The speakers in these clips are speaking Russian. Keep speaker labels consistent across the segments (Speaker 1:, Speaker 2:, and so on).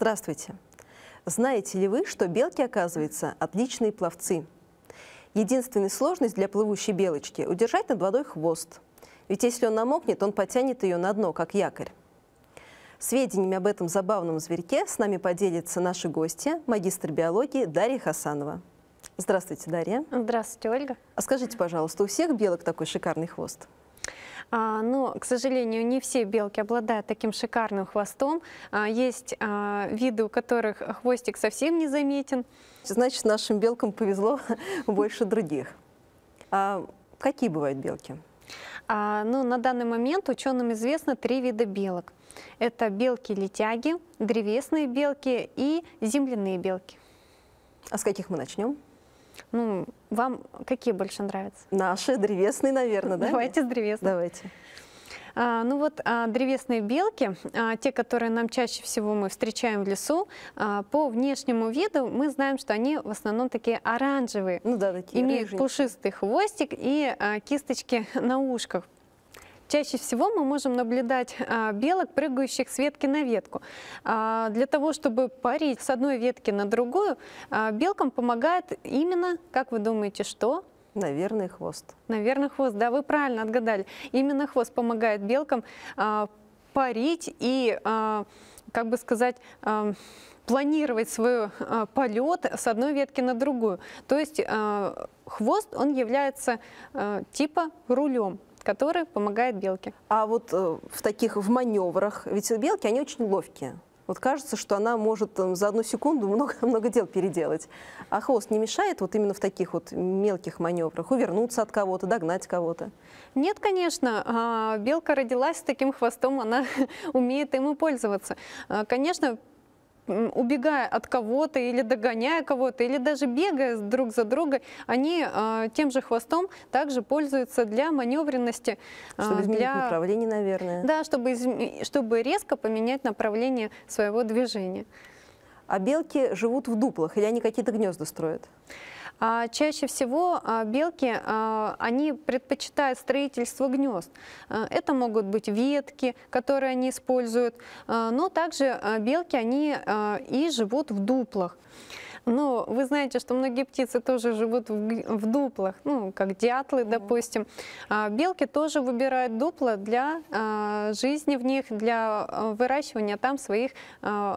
Speaker 1: Здравствуйте! Знаете ли вы, что белки, оказывается, отличные пловцы? Единственная сложность для плывущей белочки – удержать над водой хвост. Ведь если он намокнет, он потянет ее на дно, как якорь. Сведениями об этом забавном зверьке с нами поделится наши гости, магистр биологии Дарья Хасанова. Здравствуйте, Дарья. Здравствуйте, Ольга. А скажите, пожалуйста, у всех белок такой шикарный хвост?
Speaker 2: А, но, к сожалению, не все белки обладают таким шикарным хвостом. А, есть а, виды, у которых хвостик совсем не заметен.
Speaker 1: Значит, нашим белкам повезло больше других. А какие бывают белки?
Speaker 2: А, ну, на данный момент ученым известно три вида белок. Это белки-летяги, древесные белки и земляные белки. А с каких мы начнем? Ну, вам какие больше нравятся? Наши, древесные, наверное, да? Давайте с древесными. Давайте. А, ну вот а, древесные белки, а, те, которые нам чаще всего мы встречаем в лесу, а, по внешнему виду мы знаем, что они в основном такие оранжевые, ну да, такие имеют рыженькие. пушистый хвостик и а, кисточки на ушках. Чаще всего мы можем наблюдать а, белок, прыгающих с ветки на ветку. А, для того, чтобы парить с одной ветки на другую, а, белкам помогает именно, как вы думаете, что?
Speaker 1: Наверное, хвост.
Speaker 2: Наверное, хвост, да, вы правильно отгадали. Именно хвост помогает белкам парить и, как бы сказать, планировать свой полет с одной ветки на другую. То есть хвост, он является типа рулем который помогает белке.
Speaker 1: А вот э, в таких в маневрах, ведь белки, они очень ловкие. Вот кажется, что она может там, за одну секунду много-много дел переделать. А хвост не мешает вот именно в таких вот мелких маневрах? Увернуться от кого-то, догнать кого-то?
Speaker 2: Нет, конечно. А, белка родилась с таким хвостом, она умеет им и пользоваться. А, конечно, убегая от кого-то или догоняя кого-то, или даже бегая друг за друга, они э, тем же хвостом также пользуются для маневренности. А, чтобы изменить для... направление, наверное. Да, чтобы, изм... чтобы резко поменять направление своего движения а белки живут в дуплах или они какие-то гнезда строят? А, чаще всего а, белки, а, они предпочитают строительство гнезд. Это могут быть ветки, которые они используют, но также белки, они и живут в дуплах. Но вы знаете, что многие птицы тоже живут в, дуплах, ну, как дятлы, допустим. белки тоже выбирают дупла для жизни в них, для выращивания там своих,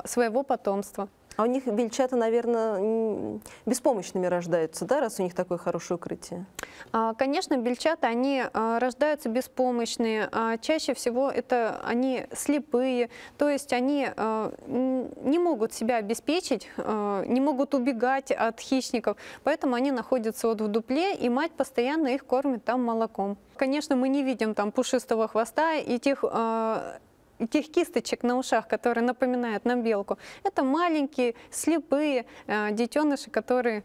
Speaker 2: своего потомства. А у них бельчата, наверное, беспомощными рождаются, да, раз у них такое хорошее укрытие? А, конечно, бельчата, они а, рождаются беспомощные. А чаще всего это они слепые, то есть они не могут себя обеспечить, не могут убегать от хищников, поэтому они находятся вот в дупле, и мать постоянно их кормит там молоком. Конечно, мы не видим там пушистого хвоста и тех тех кисточек на ушах, которые напоминают нам белку, это маленькие, слепые э, детеныши, которые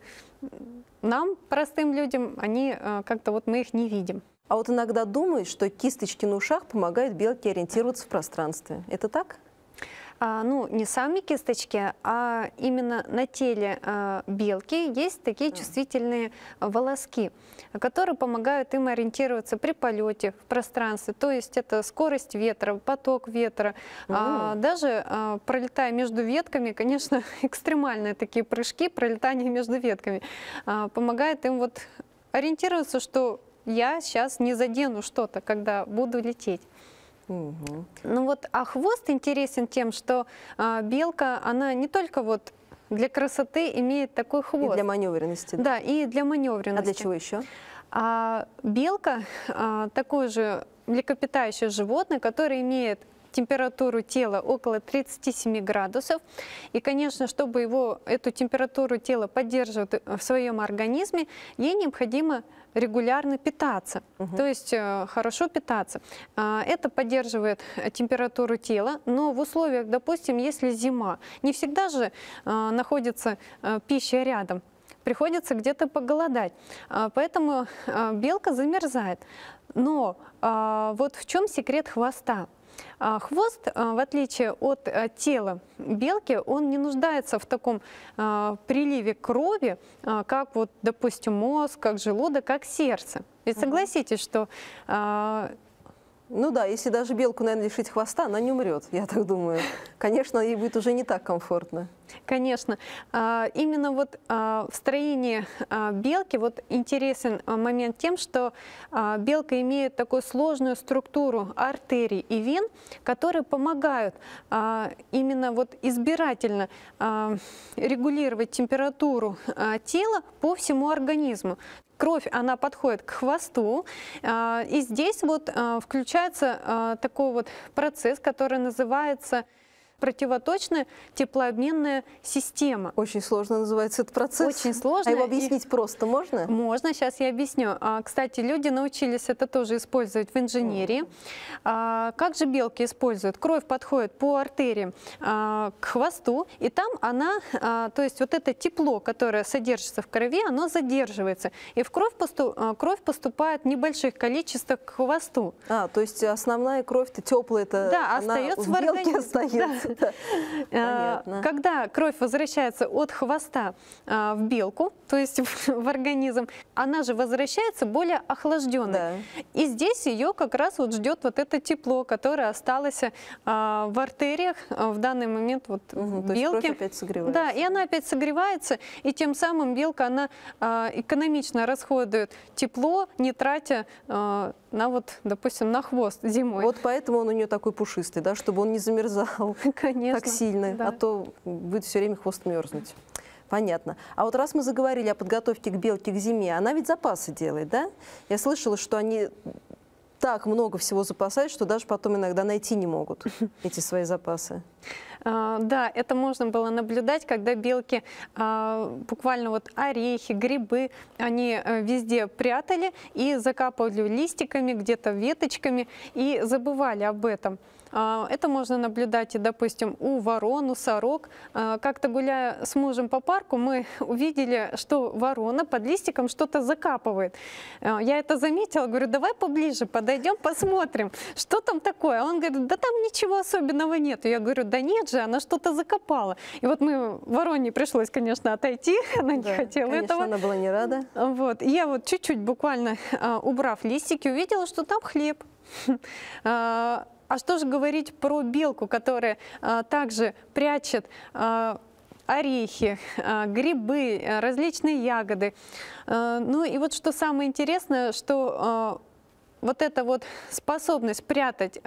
Speaker 2: нам, простым людям, они э, как-то вот мы их не видим. А вот иногда думают, что кисточки на ушах помогают
Speaker 1: белке ориентироваться в пространстве. Это так?
Speaker 2: А, ну, не сами кисточки, а именно на теле а, белки есть такие чувствительные волоски, которые помогают им ориентироваться при полете в пространстве. То есть это скорость ветра, поток ветра. А, даже а, пролетая между ветками, конечно, экстремальные такие прыжки, пролетание между ветками, помогает им вот ориентироваться, что я сейчас не задену что-то, когда буду лететь. Угу. Ну вот, а хвост интересен тем, что а, белка, она не только вот для красоты имеет такой хвост. И для маневренности. Да, да и для маневренности. А для чего еще? А, белка а, такое же млекопитающее животное, которое имеет температуру тела около 37 градусов. И, конечно, чтобы его, эту температуру тела поддерживать э, в своем организме, ей необходимо регулярно питаться, угу. то есть э, хорошо питаться. А, это поддерживает э, температуру тела, но в условиях, допустим, если зима, не всегда же находится пища рядом, приходится где-то поголодать. А, поэтому белка замерзает. Но а, вот в чем секрет хвоста? А, хвост, а, в отличие от а, тела белки, он не нуждается в таком приливе крови, как вот, допустим, мозг, как желудок, как сердце. Ведь согласитесь, что ну да, если
Speaker 1: даже белку, наверное, лишить хвоста, она не умрет, я так думаю. Конечно, ей будет уже не так комфортно.
Speaker 2: Конечно. А, именно вот а, в строении а, белки вот интересен момент тем, что белка имеет такую сложную структуру артерий и вен, которые помогают именно вот избирательно регулировать температуру тела по всему организму кровь, она подходит к хвосту, и здесь вот включается такой вот процесс, который называется противоточная теплообменная система. Очень сложно называется этот процесс. Очень сложно. А его объяснить и... просто можно? Можно, сейчас я объясню. А, кстати, люди научились это тоже использовать в инженерии. А, как же белки используют? Кровь подходит по артерии а, к хвосту, и там она, а, то есть вот это тепло, которое содержится в крови, оно задерживается. И в кровь, поступ, а, кровь поступает в небольших количествах к хвосту. А, то есть основная кровь-то теплая, это да, она остается в, в организме. остается. Да. Э, когда кровь возвращается от хвоста э, в белку, то есть в организм, она же возвращается более охлажденной. И здесь ее как раз вот ждет вот это тепло, которое осталось э, в артериях в данный момент вот в белке. опять согревается. Да, и она опять согревается, и тем самым белка, она экономично расходует тепло, не тратя на вот, допустим, на хвост зимой. Вот
Speaker 1: поэтому он у нее такой пушистый, да, чтобы он не замерзал. Конечно. Так сильно, да. а то будет все время хвост мерзнуть. Понятно. А вот раз мы заговорили о подготовке к белке к зиме, она ведь запасы делает, да? Я слышала, что они так много всего запасают, что даже потом иногда найти не могут эти свои запасы.
Speaker 2: А, да, это можно было наблюдать, когда белки а, буквально вот орехи, грибы, они э, везде прятали и закапывали листиками, где-то веточками и забывали об этом. А, это можно наблюдать, и, допустим, у ворон, у сорок. А, как-то гуляя с мужем по парку, мы увидели, что ворона под листиком что-то закапывает. А, я это заметила, говорю, давай поближе подойдем, посмотрим, что там такое. он говорит, да там ничего особенного нет. Я говорю, да нет же, она что-то закопала. И вот мы вороне пришлось, конечно, отойти, она не да, хотела конечно, этого. она была не рада. Вот. я вот чуть-чуть буквально, убрав листики, увидела, что там хлеб. А что же говорить про белку, которая а, также прячет а, орехи, а, грибы, а, различные ягоды. А, ну и вот что самое интересное, что вот эта вот способность прятать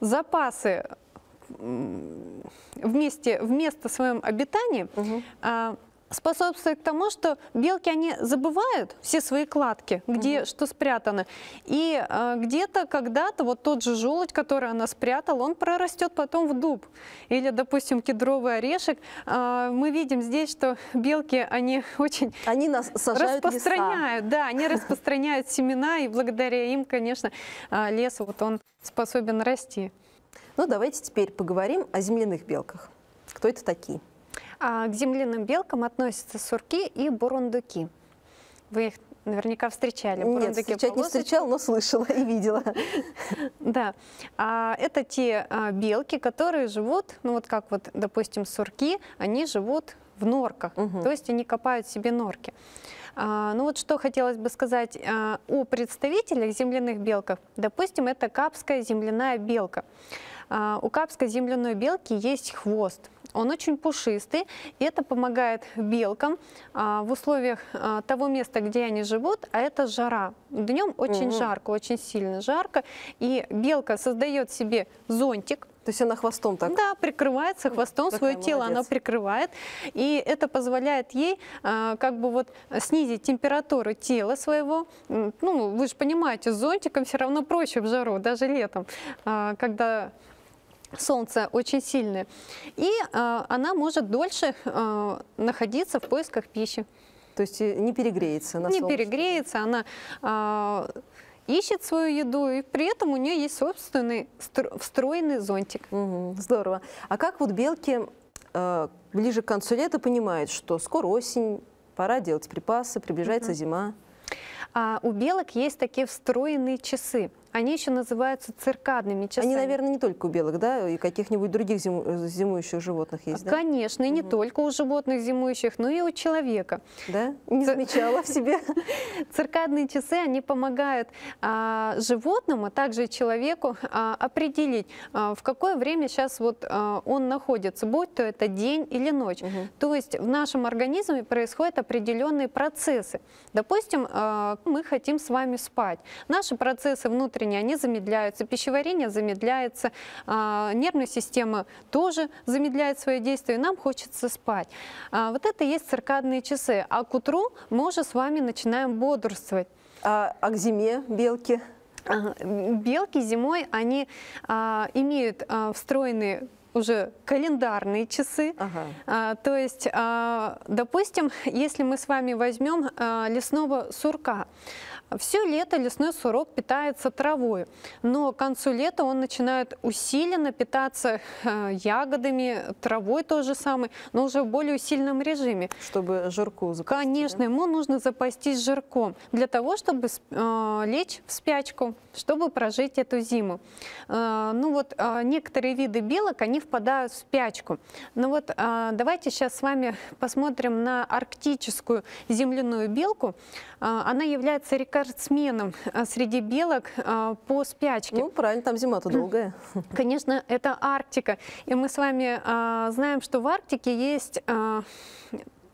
Speaker 2: запасы вместе, вместо своем обитании угу способствует тому, что белки, они забывают все свои кладки, где угу. что спрятано. И э, где-то когда-то вот тот же желудь, который она спрятала, он прорастет потом в дуб. Или, допустим, кедровый орешек. Э, мы видим здесь, что белки, они очень они нас распространяют. Леса. Да, они распространяют семена, и благодаря им, конечно, э, лес вот он способен расти.
Speaker 1: Ну, давайте теперь поговорим о земляных белках. Кто это такие?
Speaker 2: А, к земляным белкам относятся сурки и бурундуки. Вы их наверняка встречали. Нет, встречать полосочки. не встречала,
Speaker 1: но слышала и видела.
Speaker 2: Да. А, это те а, белки, которые живут, ну вот как вот, допустим, сурки, они живут в норках, угу. то есть они копают себе норки. А, ну вот что хотелось бы сказать а, о представителях земляных белков. Допустим, это капская земляная белка. А, у капской земляной белки есть хвост. Он очень пушистый, и это помогает белкам а, в условиях а, того места, где они живут, а это жара. Днем очень угу. жарко, очень сильно жарко, и белка создает себе зонтик, то есть она хвостом так? Да, прикрывается хвостом, Такая свое молодец. тело она прикрывает. И это позволяет ей а, как бы вот снизить температуру тела своего. Ну, вы же понимаете, с зонтиком все равно проще в жару, даже летом, а, когда Солнце очень сильное, И э, она может дольше э, находиться в поисках пищи. То есть э, не перегреется на Не солнце. перегреется, она э, ищет свою еду, и при этом у нее есть собственный встроенный зонтик. Угу, здорово. А как вот белки э, ближе
Speaker 1: к концу лета понимают, что скоро осень, пора делать припасы, приближается угу. зима?
Speaker 2: А у белок есть такие встроенные часы. Они еще называются циркадными часами. Они,
Speaker 1: наверное, не только у белок, да, и каких-нибудь других зиму, э, зимующих животных есть, да?
Speaker 2: Конечно, и не только у животных зимующих, но и у человека. Да? Не замечала в себе. Циркадные часы, они помогают а, животным, а также человеку а, определить, а, в какое время сейчас вот а, он находится, будь то это день или ночь. Угу. То есть в нашем организме происходят определенные процессы. Допустим, а, мы хотим с вами спать. Наши процессы внутренние, они замедляются, пищеварение замедляется, а, нервная система тоже замедляет свое действие, и нам хочется спать. А, вот это и есть циркадные часы, а к утру мы уже с вами начинаем бодрствовать. А, а к зиме белки? Белки зимой, они а, имеют а, встроенные уже календарные часы. Ага. А, то есть, а, допустим, если мы с вами возьмем а, лесного сурка, все лето лесной сурок питается травой, но к концу лета он начинает усиленно питаться а, ягодами, травой то же самое, но уже в более усиленном режиме. Чтобы жирку запастись? Конечно, да? ему нужно запастись жирком для того, чтобы а, лечь в спячку чтобы прожить эту зиму. Э, ну вот а, некоторые виды белок, они впадают в спячку. Ну вот а, давайте сейчас с вами посмотрим на арктическую земляную белку. Э, она является рекордсменом э, среди белок по спячке. Ну правильно, там зима-то долгая. Конечно, это Арктика. И мы с вами а, знаем, что в Арктике есть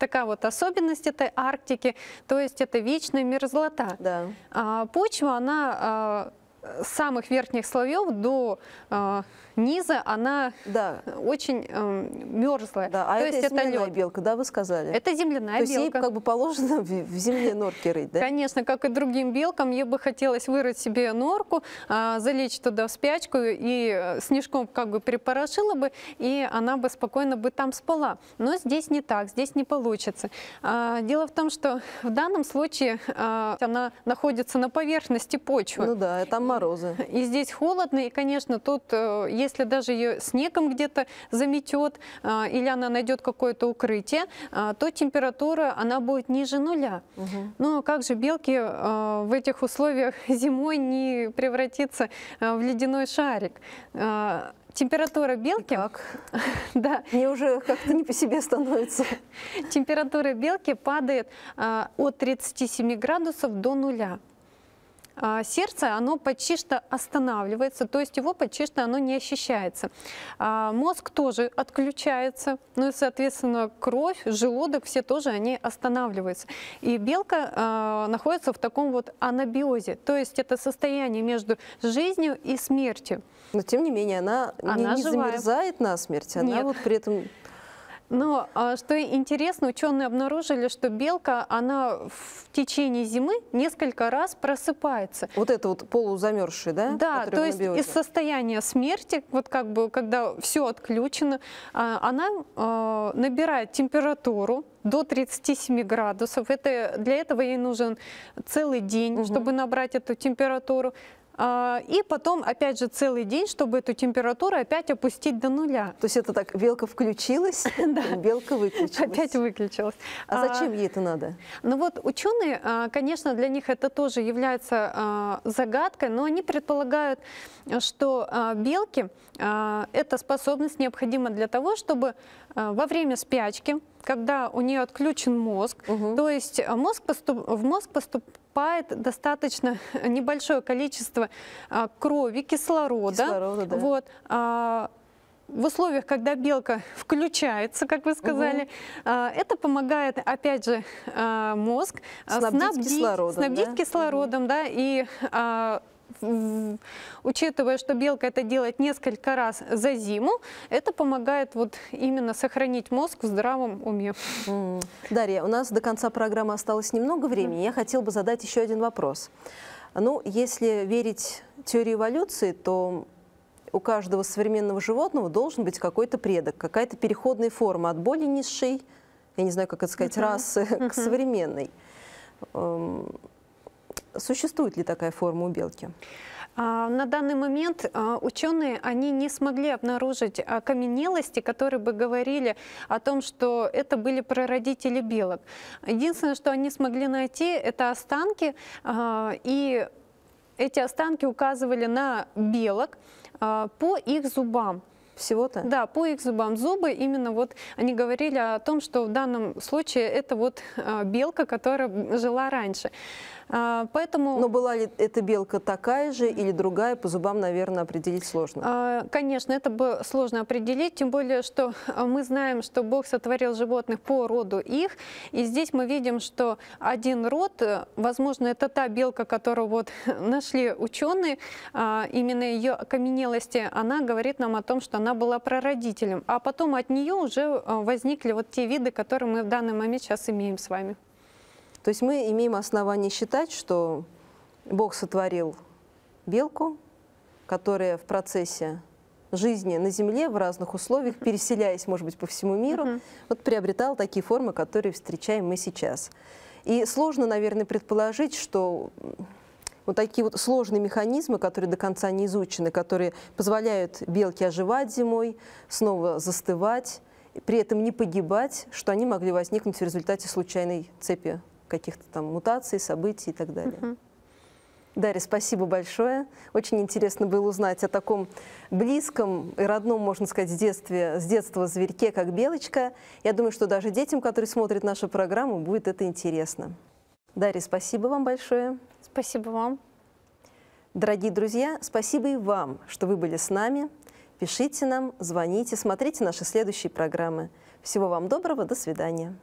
Speaker 2: такая вот особенность этой Арктики, то есть это вечная мерзлота. Да. А, почва, она а, самых верхних слоев до э, низа она да. очень э, мерзлая. Да, а То это есть земляная это лед. белка, да, вы сказали? Это земляная То белка. То есть ей как бы положено в,
Speaker 1: в земле норки рыть, да?
Speaker 2: Конечно, как и другим белкам, ей бы хотелось вырыть себе норку, э, залечь туда в спячку и э, снежком как бы припорошила бы, и она бы спокойно бы там спала. Но здесь не так, здесь не получится. Э, дело в том, что в данном случае э, она находится на поверхности почвы. Ну да, а там морозы. И здесь холодно, и, конечно, тут, э, если даже ее снегом где-то заметет, э, или она найдет какое-то укрытие, э, то температура, она будет ниже нуля. Угу. Но как же белки в этих условиях зимой не превратиться в ледяной шарик? Температура белки... Как? да. Мне уже как-то не по себе становится. Температура белки падает от 37 градусов до нуля. А, сердце, оно почти что останавливается, то есть его почти что оно не ощущается. А, мозг тоже отключается, ну и, соответственно, кровь, желудок, все тоже они останавливаются. И белка а, находится в таком вот анабиозе, то есть это состояние между жизнью и смертью. Но, тем не менее, она, она не, не замерзает
Speaker 1: на смерти, она Нет. вот
Speaker 2: при этом но а, что интересно, ученые обнаружили, что белка, она в течение зимы несколько раз просыпается. Вот это вот полузамерзший, да? Да, то есть из состояния смерти, вот как бы, когда все отключено, а, она а, набирает температуру до 37 градусов. Это, для этого ей нужен целый день, угу. чтобы набрать эту температуру. А, и потом, опять же, целый день, чтобы эту температуру опять опустить до нуля. То есть это так, белка включилась, белка выключилась. Опять выключилась. А, а зачем ей это надо? Ну вот ученые, а, конечно, для них это тоже является загадкой, но они предполагают, что белки, эта способность необходима для того, чтобы во время спячки, когда у нее отключен мозг, то есть мозг в мозг поступ, поступает достаточно небольшое количество а, крови, кислорода. кислорода да. вот, а, в условиях, когда белка включается, как вы сказали, угу. это помогает, опять же, мозг снабдить, снабдить кислородом, снабдить да? кислородом угу. да, и учитывая, что белка это делает несколько раз за зиму, это помогает вот именно сохранить мозг в здравом уме. Дарья, у нас до конца программы осталось немного времени. Я хотел бы
Speaker 1: задать еще один вопрос. Ну, если верить теории эволюции, то у каждого современного животного должен быть какой-то предок, какая-то переходная форма от более низшей, я не знаю, как это сказать, uh -huh. расы uh -huh. к современной. Эм, Существует ли такая форма у белки?
Speaker 2: А, на данный момент а, ученые они не смогли обнаружить окаменелости, а, которые бы говорили о том, что это были прародители белок. Единственное, что они смогли найти, это останки, и эти останки указывали на белок по их зубам. Всего-то? Да, по их зубам. Зубы именно вот они говорили о том, что в данном случае это вот белка, которая жила раньше. А, поэтому... Но была ли эта белка такая же или другая, по зубам, наверное, определить сложно? А, конечно, это было сложно определить, тем более, что а, мы знаем, что Бог сотворил животных по роду их, и здесь мы видим, что один род, э, возможно, это та белка, которую вот нашли ученые, именно ее окаменелости, она говорит нам о том, что она была прародителем, а потом от нее уже э, возникли вот те виды, которые мы в данный момент сейчас имеем с вами.
Speaker 1: То есть мы имеем основание считать, что Бог сотворил белку, которая в процессе жизни на Земле в разных условиях, переселяясь, может быть, по всему миру, угу. вот приобретала такие формы, которые встречаем мы сейчас. И сложно, наверное, предположить, что вот такие вот сложные механизмы, которые до конца не изучены, которые позволяют белке оживать зимой, снова застывать, при этом не погибать, что они могли возникнуть в результате случайной цепи каких-то там мутаций, событий и так далее. Угу. Дарья, спасибо большое. Очень интересно было узнать о таком близком и родном, можно сказать, с детства, с детства зверьке, как белочка. Я думаю, что даже детям, которые смотрят нашу программу, будет это интересно. Дарья, спасибо вам
Speaker 2: большое. Спасибо вам.
Speaker 1: Дорогие друзья, спасибо и вам, что вы были с нами. Пишите нам, звоните, смотрите наши следующие программы. Всего вам доброго, до свидания.